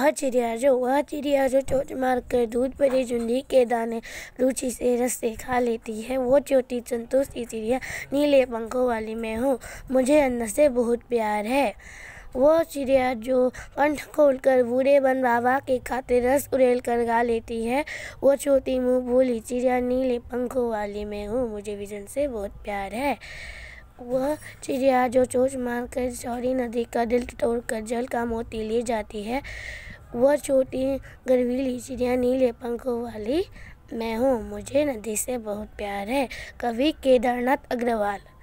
वह चिड़िया जो वह चिड़िया जो चोट मारकर दूध भरी झुंडी के दाने रुचि से रस से खा लेती है वो छोटी संतोष की चिड़िया नीले पंखों वाली मैं हूँ मुझे अंदर से बहुत प्यार है वो चिड़िया जो कंठ खोल कर बूढ़े बन बाबा के खाते रस उड़ेल कर गा लेती है वो छोटी मुँह भूली चिड़िया नीले पंखों वाली मैं हूँ मुझे विजन से बहुत प्यार है वह चिड़िया जो चोच मारकर चौरी नदी का दिल तोड़कर जल का मोती ले जाती है वह छोटी गर्वीली चिड़िया नीले पंखों वाली मैं हूँ मुझे नदी से बहुत प्यार है कवि केदारनाथ अग्रवाल